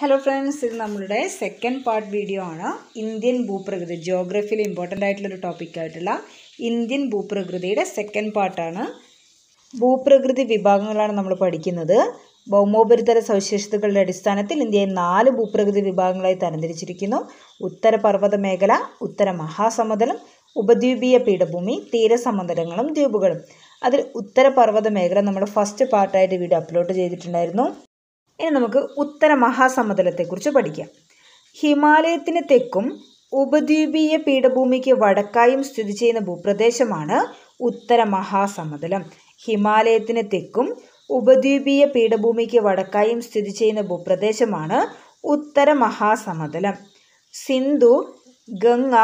hello friends ഇത് നമ്മളുടെ second part video ആണ് ഇന്ത്യൻ ഭൂപ്രകൃതി ജോഗ്രഫിയിൽ ഇമ്പോർട്ടൻ്റ് ആയിട്ടുള്ളൊരു ടോപ്പിക്കായിട്ടുള്ള ഇന്ത്യൻ ഭൂപ്രകൃതിയുടെ സെക്കൻഡ് പാർട്ടാണ് ഭൂപ്രകൃതി വിഭാഗങ്ങളാണ് നമ്മൾ പഠിക്കുന്നത് ഭൗമോപരിതല സവിശേഷതകളുടെ അടിസ്ഥാനത്തിൽ ഇന്ത്യയെ നാല് ഭൂപ്രകൃതി വിഭാഗങ്ങളായി തരംതിരിച്ചിരിക്കുന്നു ഉത്തര പർവ്വത മേഖല ഉത്തര മഹാസമതലം ഉപദ്വീപീയ പീഠഭൂമി തീരസമതലങ്ങളും ദ്വീപുകളും അതിൽ ഉത്തര പർവ്വത മേഖല നമ്മൾ ഫസ്റ്റ് പാർട്ടായിട്ട് വീഡിയോ അപ്ലോഡ് ചെയ്തിട്ടുണ്ടായിരുന്നു ഇനി നമുക്ക് ഉത്തര മഹാസമതലത്തെക്കുറിച്ച് പഠിക്കാം ഹിമാലയത്തിന് തെക്കും ഉപദ്വീപീയ പീഠഭൂമിക്ക് വടക്കായും സ്ഥിതി ചെയ്യുന്ന ഭൂപ്രദേശമാണ് ഉത്തര മഹാസമതലം ഹിമാലയത്തിന് തെക്കും ഉപദ്വീപീയ പീഠഭൂമിക്ക് വടക്കായും സ്ഥിതി ചെയ്യുന്ന ഭൂപ്രദേശമാണ് ഉത്തര മഹാസമതലം സിന്ധു ഗംഗ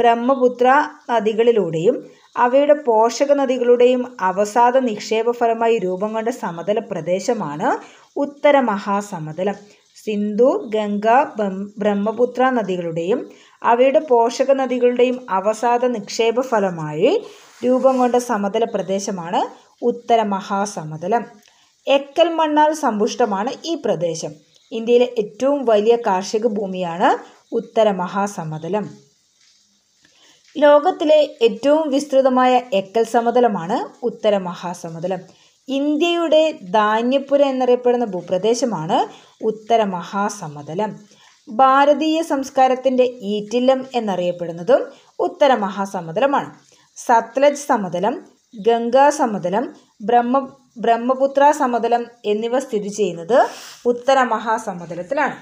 ബ്രഹ്മപുത്ര നദികളിലൂടെയും അവയുടെ പോഷക നദികളുടെയും അവസാദ നിക്ഷേപ ഫലമായി രൂപം കൊണ്ട സമതല പ്രദേശമാണ് ഉത്തര മഹാസമതലം സിന്ധു ഗംഗ ബ്രഹ്മപുത്ര നദികളുടെയും അവയുടെ പോഷക നദികളുടെയും അവസാദ നിക്ഷേപ ഫലമായി രൂപം കൊണ്ട സമതല പ്രദേശമാണ് ഉത്തര മഹാസമതലം എക്കൽ മണ്ണാൽ സമ്പുഷ്ടമാണ് ഈ പ്രദേശം ഇന്ത്യയിലെ ഏറ്റവും വലിയ കാർഷിക ഭൂമിയാണ് ഉത്തര മഹാസമതലം ലോകത്തിലെ ഏറ്റവും വിസ്തൃതമായ എക്കൽ സമതലമാണ് ഉത്തര മഹാസമതലം ഇന്ത്യയുടെ ധാന്യപ്പുര എന്നറിയപ്പെടുന്ന ഭൂപ്രദേശമാണ് ഉത്തര മഹാസമതലം ഭാരതീയ സംസ്കാരത്തിൻ്റെ ഈറ്റില്ലം എന്നറിയപ്പെടുന്നതും ഉത്തര മഹാസമതലമാണ് സത്ലജ് സമതലം ഗംഗാ സമതലം ബ്രഹ്മ ബ്രഹ്മപുത്ര സമതലം എന്നിവ സ്ഥിതി ചെയ്യുന്നത് ഉത്തര മഹാസമതലത്തിലാണ്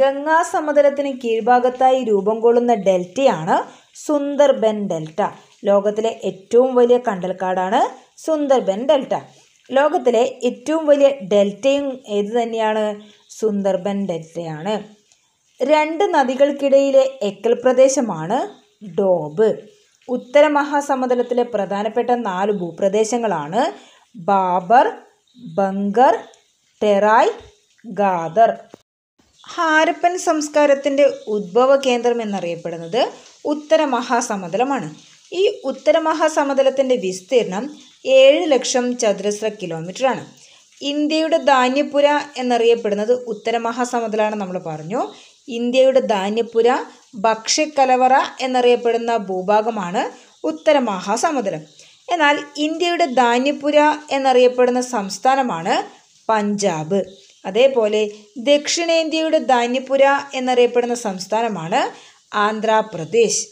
ഗംഗാ സമതലത്തിന് കീഴ്ഭാഗത്തായി രൂപം കൊള്ളുന്ന ഡെൽറ്റയാണ് സുന്ദർബൻ ഡെൽറ്റ ലോകത്തിലെ ഏറ്റവും വലിയ കണ്ടൽക്കാടാണ് സുന്ദർബൻ ഡെൽറ്റ ലോകത്തിലെ ഏറ്റവും വലിയ ഡെൽറ്റയും ഏത് തന്നെയാണ് സുന്ദർബൻ ഡെൽറ്റയാണ് രണ്ട് നദികൾക്കിടയിലെ എക്കൽ പ്രദേശമാണ് ഡോബ് ഉത്തര മഹാസമുദ്രത്തിലെ പ്രധാനപ്പെട്ട നാല് ഭൂപ്രദേശങ്ങളാണ് ബാബർ ബംഗർ ടെറായ് ഗാദർ ഹാരപ്പൻ സംസ്കാരത്തിൻ്റെ ഉദ്ഭവ കേന്ദ്രം എന്നറിയപ്പെടുന്നത് ഉത്തര മഹാസമതലമാണ് ഈ ഉത്തര വിസ്തീർണം ഏഴ് ലക്ഷം ചതുരശ്ര കിലോമീറ്ററാണ് ഇന്ത്യയുടെ ധാന്യപ്പുര എന്നറിയപ്പെടുന്നത് ഉത്തര നമ്മൾ പറഞ്ഞു ഇന്ത്യയുടെ ധാന്യപ്പുര ഭക്ഷ്യക്കലവറ എന്നറിയപ്പെടുന്ന ഭൂഭാഗമാണ് ഉത്തര മഹാസമതലം എന്നാൽ ഇന്ത്യയുടെ ധാന്യപ്പുര എന്നറിയപ്പെടുന്ന സംസ്ഥാനമാണ് പഞ്ചാബ് അതേപോലെ ദക്ഷിണേന്ത്യയുടെ ധാന്യപ്പുര എന്നറിയപ്പെടുന്ന സംസ്ഥാനമാണ് ആന്ധ്രാപ്രദേശ്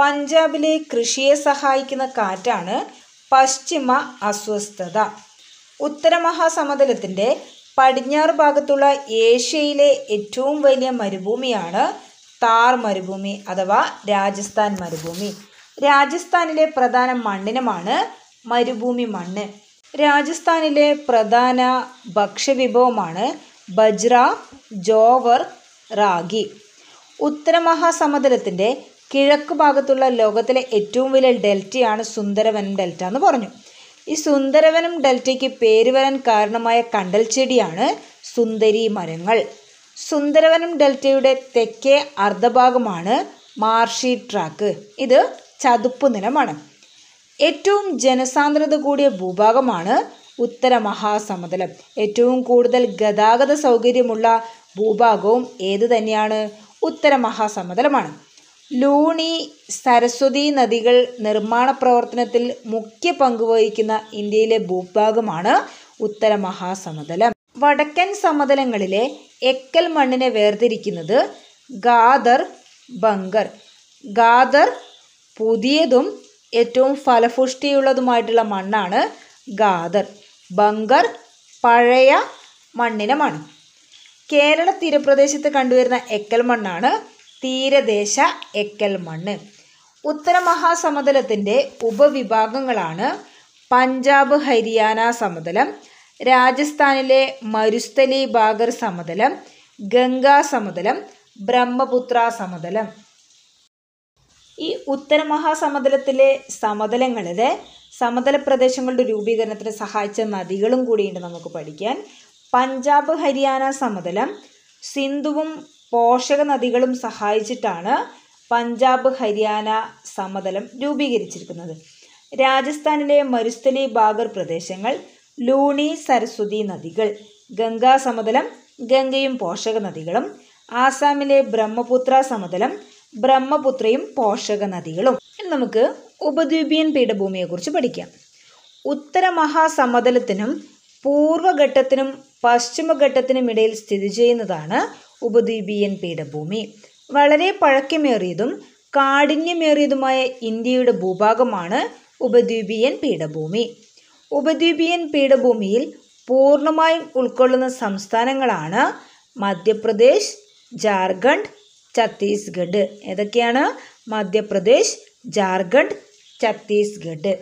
പഞ്ചാബിലെ കൃഷിയെ സഹായിക്കുന്ന കാറ്റാണ് പശ്ചിമ അസ്വസ്ഥത ഉത്തരമഹാസമതലത്തിൻ്റെ പടിഞ്ഞാറ് ഭാഗത്തുള്ള ഏഷ്യയിലെ ഏറ്റവും വലിയ മരുഭൂമിയാണ് താർ മരുഭൂമി അഥവാ രാജസ്ഥാൻ മരുഭൂമി രാജസ്ഥാനിലെ പ്രധാന മണ്ണിനമാണ് മരുഭൂമി മണ്ണ് രാജസ്ഥാനിലെ പ്രധാന ഭക്ഷ്യവിഭവമാണ് ബജ്ര ജോവർ റാഗി ഉത്തരമഹാസമതലത്തിൻ്റെ കിഴക്ക് ഭാഗത്തുള്ള ലോകത്തിലെ ഏറ്റവും വലിയ ഡെൽറ്റയാണ് സുന്ദരവനം ഡെൽറ്റ എന്ന് പറഞ്ഞു ഈ സുന്ദരവനം ഡെൽറ്റയ്ക്ക് പേര് വരാൻ കാരണമായ കണ്ടൽ ചെടിയാണ് സുന്ദരി മരങ്ങൾ സുന്ദരവനം ഡെൽറ്റയുടെ തെക്കേ അർദ്ധഭാഗമാണ് മാർഷി ട്രാക്ക് ഇത് ചതുപ്പ് നിലമാണ് ഏറ്റവും ജനസാന്ദ്രത കൂടിയ ഭൂഭാഗമാണ് ഉത്തരമഹാസമതലം ഏറ്റവും കൂടുതൽ ഗതാഗത സൗകര്യമുള്ള ഭൂഭാഗവും ഏത് തന്നെയാണ് ഉത്തര മഹാസമതലമാണ് ലൂണി സരസ്വതി നദികൾ നിർമ്മാണ പ്രവർത്തനത്തിൽ മുഖ്യ പങ്കുവഹിക്കുന്ന ഇന്ത്യയിലെ ഭൂഭാഗമാണ് ഉത്തര മഹാസമതലം വടക്കൻ സമതലങ്ങളിലെ എക്കൽ മണ്ണിനെ വേർതിരിക്കുന്നത് ഗാദർ ബങ്കർ ഗാദർ പുതിയതും ഏറ്റവും ഫലപുഷ്ടിയുള്ളതുമായിട്ടുള്ള മണ്ണാണ് ഗാദർ ബങ്കർ പഴയ മണ്ണിനമാണ് കേരള തീരപ്രദേശത്ത് കണ്ടുവരുന്ന എക്കൽ മണ്ണാണ് തീരദേശ എക്കൽ മണ്ണ് ഉത്തര മഹാസമതലത്തിൻ്റെ ഉപവിഭാഗങ്ങളാണ് പഞ്ചാബ് ഹരിയാന സമതലം രാജസ്ഥാനിലെ മരുസ്ഥലി ബാഗർ സമതലം ഗംഗാ സമതലം ബ്രഹ്മപുത്ര സമതലം ഈ ഉത്തര മഹാസമതലത്തിലെ സമതലങ്ങളിലെ സമതല പ്രദേശങ്ങളുടെ രൂപീകരണത്തിന് സഹായിച്ച നദികളും കൂടിയുണ്ട് നമുക്ക് പഠിക്കാൻ പഞ്ചാബ് ഹരിയാന സമതലം സിന്ധുവും പോഷക നദികളും സഹായിച്ചിട്ടാണ് പഞ്ചാബ് ഹരിയാന സമതലം രൂപീകരിച്ചിരിക്കുന്നത് രാജസ്ഥാനിലെ മരുസ്ഥലി ബാഗർ പ്രദേശങ്ങൾ ലൂണി സരസ്വതി നദികൾ ഗംഗാ സമതലം ഗംഗയും പോഷക നദികളും ആസാമിലെ ബ്രഹ്മപുത്ര സമതലം ബ്രഹ്മപുത്രയും പോഷക നദികളും നമുക്ക് ഉപദ്വീപിയൻ പീഠഭൂമിയെക്കുറിച്ച് പഠിക്കാം ഉത്തരമഹാസമതലത്തിനും പൂർവഘട്ടത്തിനും പശ്ചിമഘട്ടത്തിനും ഇടയിൽ സ്ഥിതി ചെയ്യുന്നതാണ് ഉപദ്വീപീയൻ പീഠഭൂമി വളരെ പഴക്കമേറിയതും കാഠിന്യമേറിയതുമായ ഇന്ത്യയുടെ ഭൂഭാഗമാണ് ഉപദ്വീപീയൻ പീഠഭൂമി ഉപദ്വീപീയൻ പീഠഭൂമിയിൽ പൂർണ്ണമായും ഉൾക്കൊള്ളുന്ന സംസ്ഥാനങ്ങളാണ് മധ്യപ്രദേശ് ജാർഖണ്ഡ് ഛത്തീസ്ഗഡ് ഏതൊക്കെയാണ് മധ്യപ്രദേശ് ജാർഖണ്ഡ് ഛത്തീസ്ഗഡ്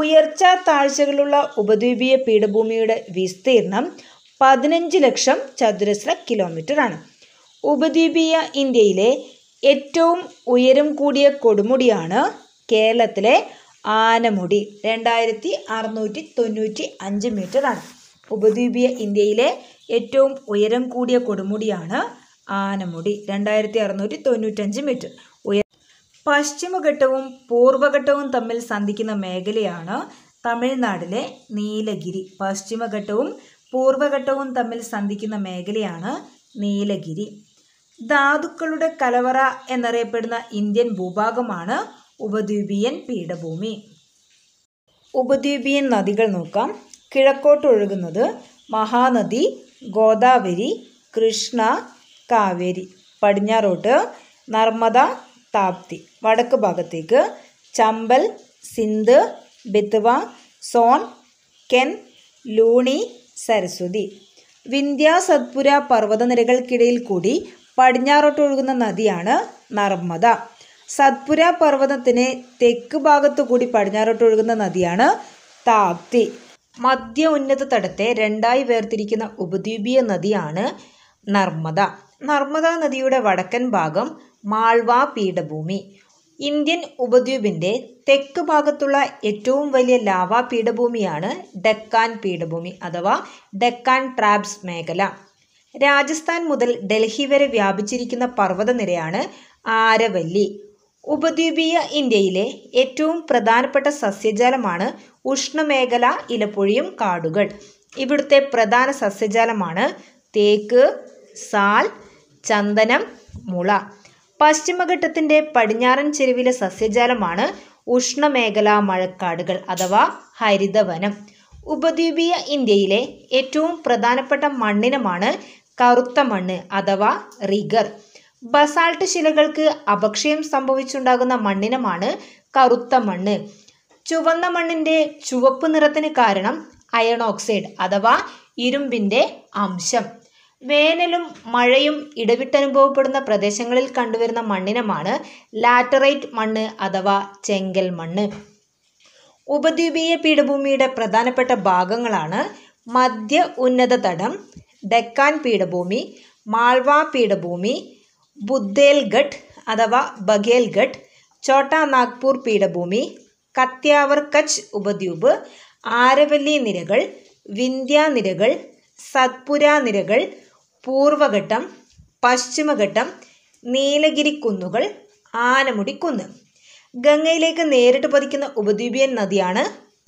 ഉയർച്ച താഴ്ചകളുള്ള ഉപദ്വീപീയ പീഠഭൂമിയുടെ വിസ്തീർണം പതിനഞ്ച് ലക്ഷം ചതുരശ്ര കിലോമീറ്ററാണ് ഉപദ്വീപീയ ഇന്ത്യയിലെ ഏറ്റവും ഉയരം കൂടിയ കൊടുമുടിയാണ് കേരളത്തിലെ ആനമുടി രണ്ടായിരത്തി അറുന്നൂറ്റി തൊണ്ണൂറ്റി അഞ്ച് മീറ്ററാണ് ഉപദ്വീപീയ ഇന്ത്യയിലെ ഏറ്റവും ഉയരം കൂടിയ കൊടുമുടിയാണ് ആനമുടി രണ്ടായിരത്തി അറുന്നൂറ്റി തൊണ്ണൂറ്റഞ്ച് മീറ്റർ പശ്ചിമഘട്ടവും പൂർവഘട്ടവും തമ്മിൽ സന്ധിക്കുന്ന മേഖലയാണ് തമിഴ്നാടിലെ നീലഗിരി പശ്ചിമഘട്ടവും പൂർവഘട്ടവും തമ്മിൽ സന്ധിക്കുന്ന മേഖലയാണ് നീലഗിരി ധാതുക്കളുടെ കലവറ എന്നറിയപ്പെടുന്ന ഇന്ത്യൻ ഭൂഭാഗമാണ് ഉപദ്വീപിയൻ പീഠഭൂമി ഉപദ്വീപിയൻ നദികൾ നോക്കാം കിഴക്കോട്ടൊഴുകുന്നത് മഹാനദി ഗോദാവരി കൃഷ്ണ കാവേരി പടിഞ്ഞാറോട്ട് നർമ്മദ താപ്തി വടക്ക് ഭാഗത്തേക്ക് ചമ്പൽ സിന്ധ് ബിത്വ സോൺ കെൻ ലൂണി സരസ്വതി വിന്ധ്യ സത്പുര പർവ്വതനിരകൾക്കിടയിൽ കൂടി പടിഞ്ഞാറോട്ടൊഴുകുന്ന നദിയാണ് നർമ്മദ സത്പുര പർവ്വതത്തിന് തെക്ക് ഭാഗത്തു കൂടി പടിഞ്ഞാറോട്ടൊഴുകുന്ന നദിയാണ് താപ്തി മധ്യ ഉന്നത തടത്തെ രണ്ടായി വേർതിരിക്കുന്ന ഉപദ്വീപീയ നദിയാണ് നർമ്മദ നർമ്മദാ നദിയുടെ വടക്കൻ ഭാഗം മാൾവ പീഠഭൂമി ഇന്ത്യൻ ഉപദ്വീപിൻ്റെ തെക്ക് ഭാഗത്തുള്ള ഏറ്റവും വലിയ ലാവ പീഠഭൂമിയാണ് ഡെക്കാൻ പീഠഭൂമി അഥവാ ഡെക്കാൻ ട്രാബ്സ് മേഖല രാജസ്ഥാൻ മുതൽ ഡൽഹി വരെ വ്യാപിച്ചിരിക്കുന്ന പർവ്വതനിരയാണ് ആരവല്ലി ഉപദ്വീപീയ ഇന്ത്യയിലെ ഏറ്റവും പ്രധാനപ്പെട്ട സസ്യജാലമാണ് ഉഷ്ണമേഖല ഇലപ്പൊഴിയും കാടുകൾ ഇവിടുത്തെ പ്രധാന സസ്യജാലമാണ് തേക്ക് സാൽ ചന്ദനം മുള പശ്ചിമഘട്ടത്തിൻ്റെ പടിഞ്ഞാറൻ ചെരുവിലെ സസ്യജാലമാണ് ഉഷ്ണമേഖലാ മഴക്കാടുകൾ അഥവാ ഹരിതവനം ഉപദ്വീപീയ ഇന്ത്യയിലെ ഏറ്റവും പ്രധാനപ്പെട്ട മണ്ണിനമാണ് കറുത്ത മണ്ണ് അഥവാ റിഗർ ബസാൾട്ട് ശിലകൾക്ക് അപക്ഷയം സംഭവിച്ചുണ്ടാകുന്ന മണ്ണിനമാണ് കറുത്ത മണ്ണ് ചുവന്ന മണ്ണിൻ്റെ ചുവപ്പ് നിറത്തിന് കാരണം അയൺ ഓക്സൈഡ് അഥവാ ഇരുമ്പിൻ്റെ അംശം വേനലും മഴയും ഇടവിട്ടനുഭവപ്പെടുന്ന പ്രദേശങ്ങളിൽ കണ്ടുവരുന്ന മണ്ണിനമാണ് ലാറ്ററൈറ്റ് മണ്ണ് അഥവാ ചെങ്കൽ മണ്ണ് ഉപദ്വീപീയ പീഠഭൂമിയുടെ പ്രധാനപ്പെട്ട ഭാഗങ്ങളാണ് മധ്യ ഉന്നത തടം ഡെക്കാൻ പീഠഭൂമി മാൾവ പീഠഭൂമി ബുദ്ദേൽഗഡ് അഥവാ ബഘേൽഗഡ് ചോട്ടാ നാഗ്പൂർ പീഠഭൂമി കത്യാവർ കച്ച് ഉപദ്വീപ് ആരവല്ലി നിരകൾ വിന്ധ്യ നിരകൾ സത്പുര നിരകൾ പൂർവഘട്ടം പശ്ചിമഘട്ടം നീലഗിരി കുന്നുകൾ ആനമുടി കുന്ന് ഗംഗയിലേക്ക് നേരിട്ട് പതിക്കുന്ന ഉപദ്വീപിയൻ നദിയാണ്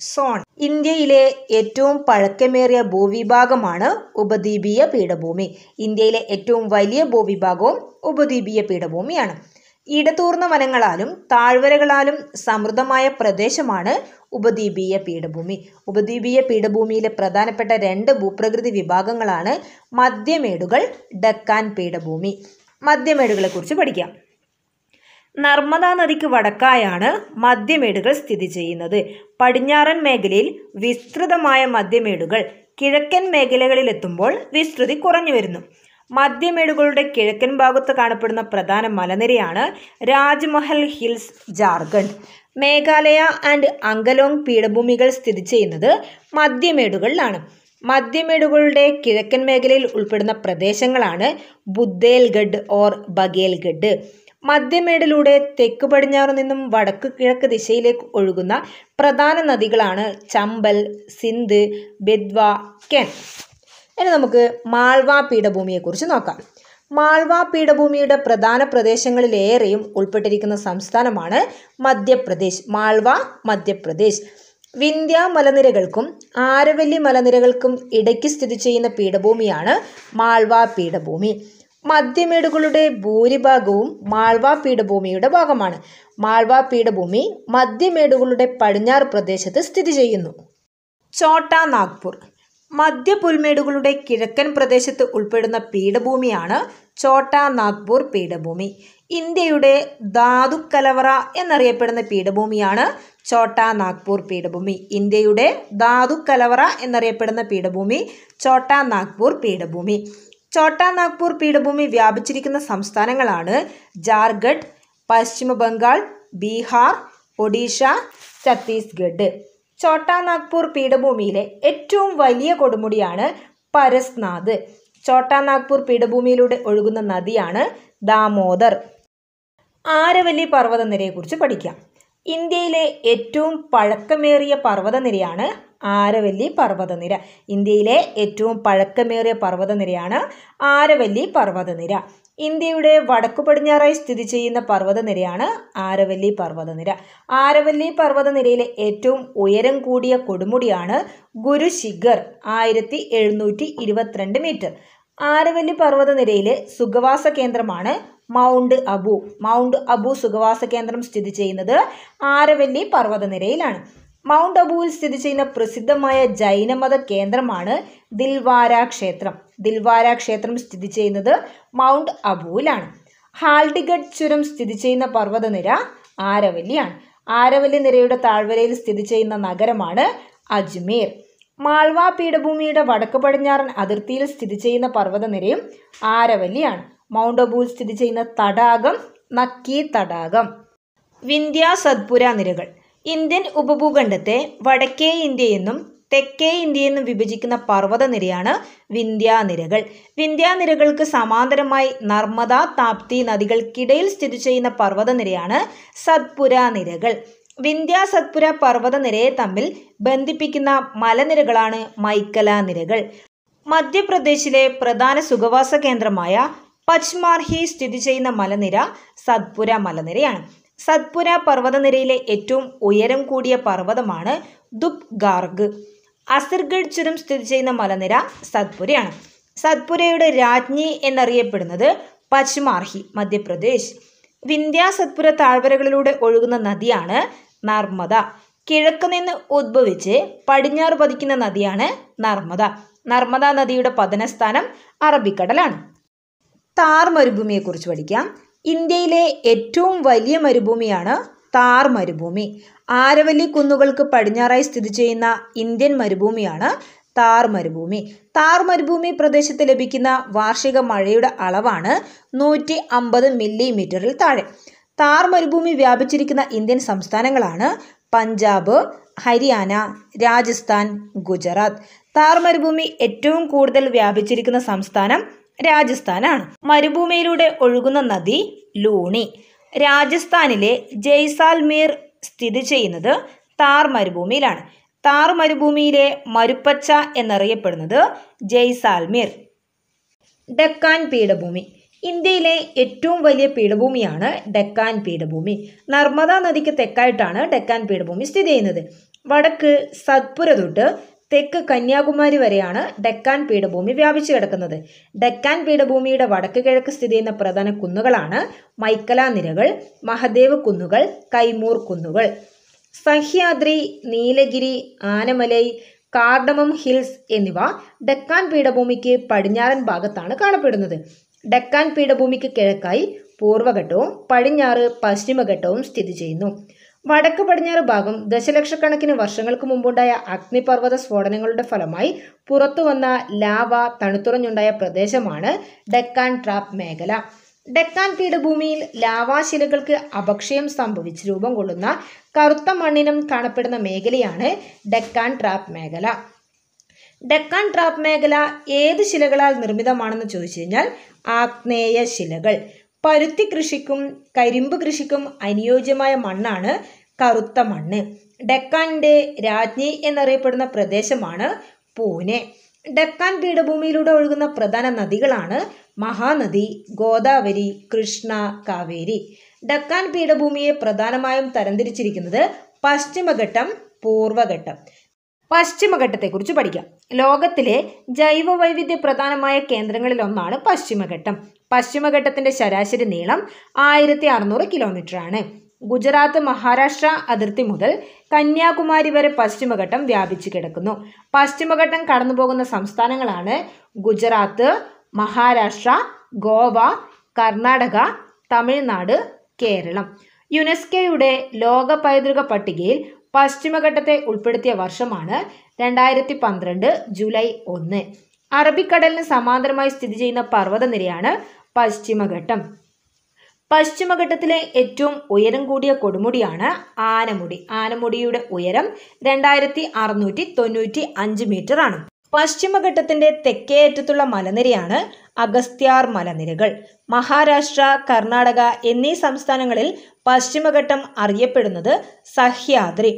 സോൺ ഇന്ത്യയിലെ ഏറ്റവും പഴക്കമേറിയ ഭൂവിഭാഗമാണ് ഉപദ്വീപീയ പീഠഭൂമി ഇന്ത്യയിലെ ഏറ്റവും വലിയ ഭൂവിഭാഗവും ഉപദ്വീപീയ പീഠഭൂമിയാണ് ഇടതൂർന്ന വനങ്ങളാലും താഴ്വരകളാലും സമൃദ്ധമായ പ്രദേശമാണ് ഉപദ്വീപീയ പീഠഭൂമി ഉപദ്വീപീയ പീഠഭൂമിയിലെ പ്രധാനപ്പെട്ട രണ്ട് ഭൂപ്രകൃതി വിഭാഗങ്ങളാണ് മധ്യമേടുകൾ ഡക്കാൻ പീഠഭൂമി മധ്യമേടുകളെക്കുറിച്ച് പഠിക്കാം നർമ്മദാ നദിക്ക് വടക്കായാണ് മധ്യമേടുകൾ സ്ഥിതി ചെയ്യുന്നത് പടിഞ്ഞാറൻ മേഖലയിൽ വിസ്തൃതമായ മധ്യമേടുകൾ കിഴക്കൻ മേഖലകളിലെത്തുമ്പോൾ വിസ്തൃതി കുറഞ്ഞു വരുന്നു മധ്യമേടുകളുടെ കിഴക്കൻ ഭാഗത്ത് കാണപ്പെടുന്ന പ്രധാന മലനിരയാണ് രാജ്മഹൽ ഹിൽസ് ജാർഖണ്ഡ് മേഘാലയ ആൻഡ് അങ്കലോങ് പീഠഭൂമികൾ സ്ഥിതി ചെയ്യുന്നത് മധ്യമേടുകളിലാണ് മധ്യമേടുകളുടെ കിഴക്കൻ മേഖലയിൽ ഉൾപ്പെടുന്ന പ്രദേശങ്ങളാണ് ബുദ്ധേൽഗഡ് ഓർ ബഗേൽഗഡ് മധ്യമേടിലൂടെ തെക്ക് പടിഞ്ഞാറ് നിന്നും വടക്ക് കിഴക്ക് ദിശയിലേക്ക് ഒഴുകുന്ന പ്രധാന നദികളാണ് ചമ്പൽ സിന്ധ് ബെദ്വ കെൻ ഇനി നമുക്ക് മാൾവ പീഠഭൂമിയെക്കുറിച്ച് നോക്കാം മാൾവ പീഠഭൂമിയുടെ പ്രധാന പ്രദേശങ്ങളിലേറെയും ഉൾപ്പെട്ടിരിക്കുന്ന സംസ്ഥാനമാണ് മധ്യപ്രദേശ് മാൾവ മധ്യപ്രദേശ് വിന്ധ്യ മലനിരകൾക്കും ആരവല്ലി മലനിരകൾക്കും ഇടയ്ക്ക് സ്ഥിതി ചെയ്യുന്ന പീഠഭൂമിയാണ് മാൾവ പീഠഭൂമി മധ്യമേടുകളുടെ ഭൂരിഭാഗവും മാൾവ പീഠഭൂമിയുടെ ഭാഗമാണ് മാൾവ പീഠഭൂമി മധ്യമേടുകളുടെ പടിഞ്ഞാറ് പ്രദേശത്ത് സ്ഥിതി ചെയ്യുന്നു ചോട്ടാ നാഗ്പൂർ മധ്യപുൽമേടുകളുടെ കിഴക്കൻ പ്രദേശത്ത് ഉൾപ്പെടുന്ന പീഠഭൂമിയാണ് ചോട്ടാ നാഗ്പൂർ പീഠഭൂമി ഇന്ത്യയുടെ ധാതു കലവറ എന്നറിയപ്പെടുന്ന പീഠഭൂമിയാണ് ചോട്ടാ നാഗ്പൂർ പീഠഭൂമി ഇന്ത്യയുടെ ധാതു കലവറ എന്നറിയപ്പെടുന്ന പീഠഭൂമി ചോട്ടാ നാഗ്പൂർ പീഠഭൂമി ചോട്ടാ നാഗ്പൂർ പീഠഭൂമി വ്യാപിച്ചിരിക്കുന്ന സംസ്ഥാനങ്ങളാണ് ജാർഖണ്ഡ് പശ്ചിമ ബംഗാൾ ബീഹാർ ഒഡീഷ ഛത്തീസ്ഗഡ് ചോട്ടാ നാഗ്പൂർ പീഠഭൂമിയിലെ ഏറ്റവും വലിയ കൊടുമുടിയാണ് പരസ്നാഥ് ചോട്ടാ നാഗ്പൂർ പീഠഭൂമിയിലൂടെ ഒഴുകുന്ന നദിയാണ് ദാമോദർ ആരവല്ലി പർവ്വതനിരയെക്കുറിച്ച് പഠിക്കാം ഇന്ത്യയിലെ ഏറ്റവും പഴക്കമേറിയ പർവ്വതനിരയാണ് ആരവല്ലി പർവ്വതനിര ഇന്ത്യയിലെ ഏറ്റവും പഴക്കമേറിയ പർവ്വതനിരയാണ് ആരവല്ലി പർവ്വതനിര ഇന്ത്യയുടെ വടക്കു പടിഞ്ഞാറായി സ്ഥിതി ചെയ്യുന്ന പർവ്വതനിരയാണ് ആരവല്ലി പർവ്വതനിര ആരവല്ലി പർവ്വതനിരയിലെ ഏറ്റവും ഉയരം കൂടിയ കൊടുമുടിയാണ് ഗുരു ശിഖർ ആയിരത്തി എഴുന്നൂറ്റി ഇരുപത്തിരണ്ട് മീറ്റർ ആരവല്ലി പർവ്വതനിരയിലെ സുഖവാസ കേന്ദ്രമാണ് മൗണ്ട് അബു മൗണ്ട് അബു സുഖവാസ കേന്ദ്രം സ്ഥിതി ചെയ്യുന്നത് ആരവല്ലി പർവ്വതനിരയിലാണ് മൗണ്ട് അബുവിൽ സ്ഥിതി ചെയ്യുന്ന പ്രസിദ്ധമായ ജൈനമത കേന്ദ്രമാണ് ദിൽവാര ക്ഷേത്രം ദിൽവാര ക്ഷേത്രം സ്ഥിതി ചെയ്യുന്നത് മൗണ്ട് അബുവിലാണ് ഹാൽഡിഗഡ് ചുരം സ്ഥിതി ചെയ്യുന്ന പർവ്വതനിര ആരവല്ലിയാണ് ആരവല്ലി നിരയുടെ താഴ്വരയിൽ സ്ഥിതി ചെയ്യുന്ന നഗരമാണ് അജ്മീർ മാൾവ പീഠഭൂമിയുടെ വടക്ക് പടിഞ്ഞാറൻ അതിർത്തിയിൽ സ്ഥിതി ചെയ്യുന്ന പർവ്വതനിരയും ആരവല്ലിയാണ് മൗണ്ട് അബൂൽ സ്ഥിതി ചെയ്യുന്ന തടാകം നക്കി തടാകം വിന്ധ്യ സത്പുര നിരകൾ ഇന്ത്യൻ ഉപഭൂഖണ്ഡത്തെ വടക്കേ ഇന്ത്യയെന്നും തെക്കേ ഇന്ത്യയെന്നും വിഭജിക്കുന്ന പർവ്വതനിരയാണ് വിന്ധ്യാനിരകൾ വിന്ധ്യാനിരകൾക്ക് സമാന്തരമായി നർമ്മദ താപ്തി നദികൾക്കിടയിൽ സ്ഥിതി ചെയ്യുന്ന പർവ്വതനിരയാണ് സത്പുര നിരകൾ വിന്ധ്യ സത്പുര പർവ്വതനിരയെ തമ്മിൽ ബന്ധിപ്പിക്കുന്ന മലനിരകളാണ് മൈക്കല നിരകൾ മധ്യപ്രദേശിലെ പ്രധാന സുഖവാസ കേന്ദ്രമായ പച്ച്മാർഹി സ്ഥിതി ചെയ്യുന്ന മലനിര സത്പുര മലനിരയാണ് സത്പുര പർവ്വതനിരയിലെ ഏറ്റവും ഉയരം കൂടിയ പർവ്വതമാണ് ദുബ് ഗാർഗ് അസിർഗഡ് ചുരം സ്ഥിതി ചെയ്യുന്ന മലനിര സത്പുരയാണ് സത്പുരയുടെ രാജ്ഞി എന്നറിയപ്പെടുന്നത് പശ്ചിമാർഹി മധ്യപ്രദേശ് വിന്ധ്യ സത്പുര താഴ്വരകളിലൂടെ ഒഴുകുന്ന നദിയാണ് നർമ്മദ കിഴക്ക് നിന്ന് ഉദ്ഭവിച്ച് പടിഞ്ഞാറ് പതിക്കുന്ന നദിയാണ് നർമ്മദ നർമ്മദ നദിയുടെ പതനസ്ഥാനം അറബിക്കടലാണ് താർ മരുഭൂമിയെക്കുറിച്ച് പഠിക്കാം ഇന്ത്യയിലെ ഏറ്റവും വലിയ മരുഭൂമിയാണ് താർ മരുഭൂമി ആരവല്ലി കുന്നുകൾക്ക് പടിഞ്ഞാറായി സ്ഥിതി ചെയ്യുന്ന ഇന്ത്യൻ മരുഭൂമിയാണ് താർ മരുഭൂമി താർ മരുഭൂമി പ്രദേശത്ത് ലഭിക്കുന്ന വാർഷിക മഴയുടെ അളവാണ് നൂറ്റി അമ്പത് മില്ലിമീറ്ററിൽ താഴെ താർ മരുഭൂമി വ്യാപിച്ചിരിക്കുന്ന ഇന്ത്യൻ സംസ്ഥാനങ്ങളാണ് പഞ്ചാബ് ഹരിയാന രാജസ്ഥാൻ ഗുജറാത്ത് താർ മരുഭൂമി ഏറ്റവും കൂടുതൽ വ്യാപിച്ചിരിക്കുന്ന സംസ്ഥാനം രാജസ്ഥാനാണ് മരുഭൂമിയിലൂടെ ഒഴുകുന്ന നദി ലൂണി രാജസ്ഥാനിലെ ജയ്സാൽമീർ സ്ഥിതി ചെയ്യുന്നത് താർ മരുഭൂമിയിലാണ് താർ മരുഭൂമിയിലെ മരുപ്പച്ച എന്നറിയപ്പെടുന്നത് ജയ്സാൽമീർ ഡക്കാൻ പീഠഭൂമി ഇന്ത്യയിലെ ഏറ്റവും വലിയ പീഠഭൂമിയാണ് ഡക്കാൻ പീഠഭൂമി നർമ്മദ നദിക്ക് തെക്കായിട്ടാണ് ഡക്കാൻ പീഠഭൂമി സ്ഥിതി ചെയ്യുന്നത് വടക്ക് സത്പുര തൊട്ട് തെക്ക് കന്യാകുമാരി വരെയാണ് ഡെക്കാൻ പീഠഭൂമി വ്യാപിച്ചു കിടക്കുന്നത് ഡെക്കാൻ പീഠഭൂമിയുടെ വടക്ക് കിഴക്ക് സ്ഥിതി ചെയ്യുന്ന പ്രധാന കുന്നുകളാണ് മൈക്കല നിരകൾ മഹദേവ് കുന്നുകൾ കൈമൂർ കുന്നുകൾ സഹ്യാദ്രി നീലഗിരി ആനമലൈ കാർഡമം ഹിൽസ് എന്നിവ ഡെക്കാൻ പീഠഭൂമിക്ക് പടിഞ്ഞാറൻ ഭാഗത്താണ് കാണപ്പെടുന്നത് ഡെക്കാൻ പീഠഭൂമിക്ക് കിഴക്കായി പൂർവഘട്ടവും പടിഞ്ഞാറ് പശ്ചിമഘട്ടവും സ്ഥിതി ചെയ്യുന്നു വടക്ക് പടിഞ്ഞാറ് ഭാഗം ദശലക്ഷക്കണക്കിന് വർഷങ്ങൾക്ക് മുമ്പുണ്ടായ അഗ്നിപർവ്വത സ്ഫോടനങ്ങളുടെ ഫലമായി പുറത്തുവന്ന ലാവ തണുത്തുറഞ്ഞുണ്ടായ പ്രദേശമാണ് ഡെക്കാൻ ട്രാപ്പ് മേഖല ഡെക്കാൻ പീഠഭൂമിയിൽ ലാവാശിലകൾക്ക് അപക്ഷയം സംഭവിച്ച് രൂപം കൊള്ളുന്ന കറുത്ത മണ്ണിനും കാണപ്പെടുന്ന മേഖലയാണ് ഡെക്കാൻ ട്രാപ്പ് മേഖല ഡെക്കാൻ ട്രാപ്പ് മേഖല ഏത് ശിലകളാൽ നിർമ്മിതമാണെന്ന് ചോദിച്ചു കഴിഞ്ഞാൽ ആഗ്നേയ ശിലകൾ പരുത്തി കൃഷിക്കും കരിമ്പ് കൃഷിക്കും അനുയോജ്യമായ മണ്ണാണ് കറുത്ത മണ്ണ് ഡെക്കാൻ്റെ രാജ്ഞി എന്നറിയപ്പെടുന്ന പ്രദേശമാണ് പൂനെ ഡെക്കാൻ പീഠഭൂമിയിലൂടെ ഒഴുകുന്ന പ്രധാന നദികളാണ് മഹാനദി ഗോദാവരി കൃഷ്ണ കാവേരി ഡക്കാൻ പീഠഭൂമിയെ പ്രധാനമായും തരംതിരിച്ചിരിക്കുന്നത് പശ്ചിമഘട്ടം പൂർവഘട്ടം പശ്ചിമഘട്ടത്തെക്കുറിച്ച് പഠിക്കാം ലോകത്തിലെ ജൈവ വൈവിധ്യ പ്രധാനമായ കേന്ദ്രങ്ങളിലൊന്നാണ് പശ്ചിമഘട്ടം പശ്ചിമഘട്ടത്തിൻ്റെ ശരാശരി നീളം ആയിരത്തി അറുന്നൂറ് കിലോമീറ്റർ ആണ് ഗുജറാത്ത് മഹാരാഷ്ട്ര അതിർത്തി മുതൽ കന്യാകുമാരി വരെ പശ്ചിമഘട്ടം വ്യാപിച്ചു കിടക്കുന്നു പശ്ചിമഘട്ടം കടന്നുപോകുന്ന സംസ്ഥാനങ്ങളാണ് ഗുജറാത്ത് മഹാരാഷ്ട്ര ഗോവ കർണാടക തമിഴ്നാട് കേരളം യുനെസ്കോയുടെ ലോക പൈതൃക പട്ടികയിൽ പശ്ചിമഘട്ടത്തെ ഉൾപ്പെടുത്തിയ വർഷമാണ് രണ്ടായിരത്തി പന്ത്രണ്ട് ജൂലൈ ഒന്ന് അറബിക്കടലിന് സമാന്തരമായി സ്ഥിതി ചെയ്യുന്ന പർവ്വതനിരയാണ് പശ്ചിമഘട്ടം പശ്ചിമഘട്ടത്തിലെ ഏറ്റവും ഉയരം കൂടിയ കൊടുമുടിയാണ് ആനമുടി ആനമുടിയുടെ ഉയരം രണ്ടായിരത്തി അറുന്നൂറ്റി തൊണ്ണൂറ്റി അഞ്ച് മീറ്ററാണ് പശ്ചിമഘട്ടത്തിന്റെ തെക്കേയറ്റത്തുള്ള മലനിരയാണ് അഗസ്ത്യാർ മലനിരകൾ മഹാരാഷ്ട്ര കർണാടക എന്നീ സംസ്ഥാനങ്ങളിൽ പശ്ചിമഘട്ടം അറിയപ്പെടുന്നത് സഹ്യാദ്രി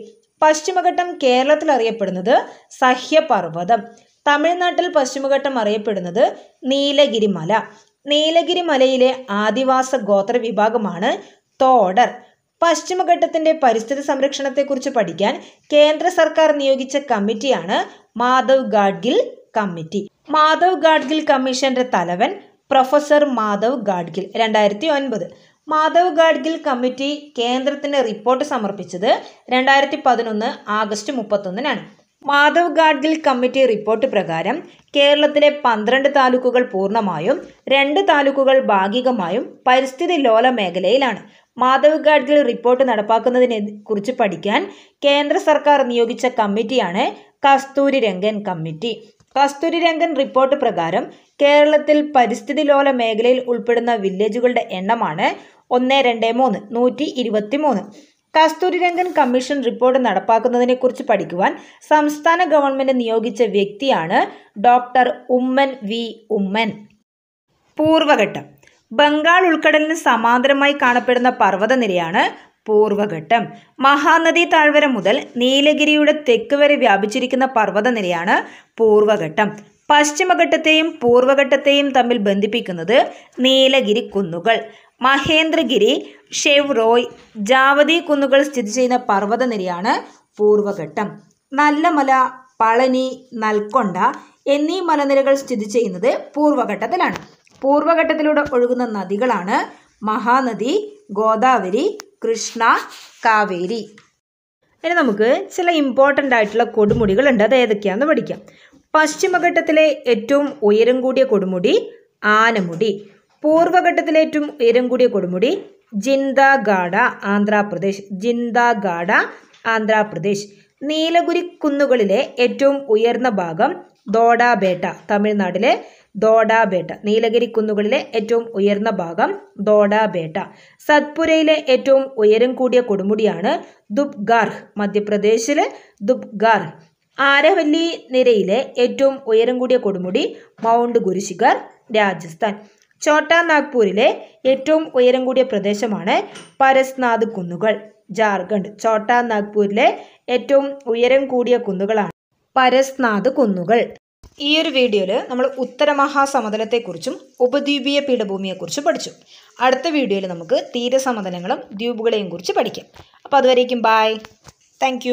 പശ്ചിമഘട്ടം കേരളത്തിൽ അറിയപ്പെടുന്നത് സഹ്യപർവ്വതം തമിഴ്നാട്ടിൽ പശ്ചിമഘട്ടം അറിയപ്പെടുന്നത് നീലഗിരി മല നീലഗിരി മലയിലെ ആദിവാസ ഗോത്ര വിഭാഗമാണ് തോടർ പശ്ചിമഘട്ടത്തിന്റെ പരിസ്ഥിതി സംരക്ഷണത്തെക്കുറിച്ച് പഠിക്കാൻ കേന്ദ്ര സർക്കാർ നിയോഗിച്ച കമ്മിറ്റിയാണ് മാധവ് ഗാഡ്ഗിൽ കമ്മിറ്റി മാധവ് ഗാഡ്ഗിൽ കമ്മീഷന്റെ തലവൻ പ്രൊഫസർ മാധവ് ഗാഡ്ഗിൽ രണ്ടായിരത്തി ഒൻപത് മാധവ് ഗാഡ്ഗിൽ കമ്മിറ്റി കേന്ദ്രത്തിന് റിപ്പോർട്ട് സമർപ്പിച്ചത് രണ്ടായിരത്തി പതിനൊന്ന് ആഗസ്റ്റ് മുപ്പത്തൊന്നിനാണ് മാധവ് ഗാഡ്ഗിൽ കമ്മിറ്റി റിപ്പോർട്ട് പ്രകാരം കേരളത്തിലെ പന്ത്രണ്ട് താലൂക്കുകൾ പൂർണ്ണമായും രണ്ട് താലൂക്കുകൾ ഭാഗികമായും പരിസ്ഥിതി ലോല മേഖലയിലാണ് മാധവ് ഗാഡ്ഗിൽ റിപ്പോർട്ട് നടപ്പാക്കുന്നതിനെ കുറിച്ച് പഠിക്കാൻ കേന്ദ്ര സർക്കാർ നിയോഗിച്ച കമ്മിറ്റിയാണ് കസ്തൂരി രംഗൻ കമ്മിറ്റി കസ്തൂരി രംഗൻ റിപ്പോർട്ട് പ്രകാരം കേരളത്തിൽ പരിസ്ഥിതി ലോല മേഖലയിൽ ഉൾപ്പെടുന്ന വില്ലേജുകളുടെ എണ്ണമാണ് ഒന്ന് രണ്ട് മൂന്ന് നൂറ്റി ഇരുപത്തി മൂന്ന് രംഗൻ കമ്മീഷൻ റിപ്പോർട്ട് നടപ്പാക്കുന്നതിനെക്കുറിച്ച് പഠിക്കുവാൻ സംസ്ഥാന ഗവൺമെന്റ് നിയോഗിച്ച വ്യക്തിയാണ് ഡോക്ടർ ഉമ്മൻ വി ഉമ്മൻ പൂർവഘട്ടം ബംഗാൾ ഉൾക്കടലിന് സമാന്തരമായി കാണപ്പെടുന്ന പർവ്വതനിരയാണ് പൂർവഘട്ടം മഹാനദി താഴ്വര മുതൽ നീലഗിരിയുടെ തെക്ക് വരെ വ്യാപിച്ചിരിക്കുന്ന പർവ്വതനിരയാണ് പൂർവഘട്ടം പശ്ചിമഘട്ടത്തെയും പൂർവഘട്ടത്തെയും തമ്മിൽ ബന്ധിപ്പിക്കുന്നത് നീലഗിരി കുന്നുകൾ മഹേന്ദ്രഗിരി ഷെവ്റോയ് ജാവതി കുന്നുകൾ സ്ഥിതി ചെയ്യുന്ന പർവ്വതനിരയാണ് പൂർവഘട്ടം നല്ലമല പളനി നൽക്കൊണ്ട എന്നീ മലനിരകൾ സ്ഥിതി ചെയ്യുന്നത് പൂർവഘട്ടത്തിലാണ് പൂർവ്വഘട്ടത്തിലൂടെ ഒഴുകുന്ന നദികളാണ് മഹാനദി ഗോദാവരി കൃഷ്ണ കാവേരി ഇനി നമുക്ക് ചില ഇമ്പോർട്ടൻ്റ് ആയിട്ടുള്ള കൊടുമുടികളുണ്ട് അത് ഏതൊക്കെയാണെന്ന് പഠിക്കാം പശ്ചിമഘട്ടത്തിലെ ഏറ്റവും ഉയരം കൂടിയ കൊടുമുടി ആനമുടി പൂർവ്വഘട്ടത്തിലെ ഏറ്റവും ഉയരം കൂടിയ കൊടുമുടി ജിന്ദാഗാഡ ആന്ധ്രാപ്രദേശ് ജിന്ദാഗാഡ ആന്ധ്രാപ്രദേശ് നീലഗിരി കുന്നുകളിലെ ഏറ്റവും ഉയർന്ന ഭാഗം ദോഡാബേട്ട തമിഴ്നാട്ടിലെ ദോഡാബേട്ട നീലഗിരി കുന്നുകളിലെ ഏറ്റവും ഉയർന്ന ഭാഗം ദോഡാബേട്ട സത്പുരയിലെ ഏറ്റവും ഉയരം കൂടിയ കൊടുമുടിയാണ് ദുബ്ഗാർഹ് മധ്യപ്രദേശിലെ ദുബ്ഗാർഹ് ആരവല്ലി നിരയിലെ ഏറ്റവും ഉയരം കൂടിയ കൊടുമുടി മൗണ്ട് ഗുരുശിഖർ രാജസ്ഥാൻ ഛോട്ടാ നാഗ്പൂരിലെ ഏറ്റവും ഉയരം കൂടിയ പ്രദേശമാണ് പരസ്നാഥ് കുന്നുകൾ ജാർഖണ്ഡ് ഛോട്ടാ നാഗ്പൂരിലെ ഏറ്റവും ഉയരം കൂടിയ കുന്നുകളാണ് പരസ്നാഥ് കുന്നുകൾ ഈ ഒരു വീഡിയോയിൽ നമ്മൾ ഉത്തരമഹാസമതലത്തെക്കുറിച്ചും ഉപദ്വീപീയ പീഠഭൂമിയെക്കുറിച്ചും പഠിച്ചു അടുത്ത വീഡിയോയിൽ നമുക്ക് തീരസമതലങ്ങളും ദ്വീപുകളെയും കുറിച്ച് പഠിക്കാം അപ്പോൾ അതുവരേക്കും ബായ് താങ്ക്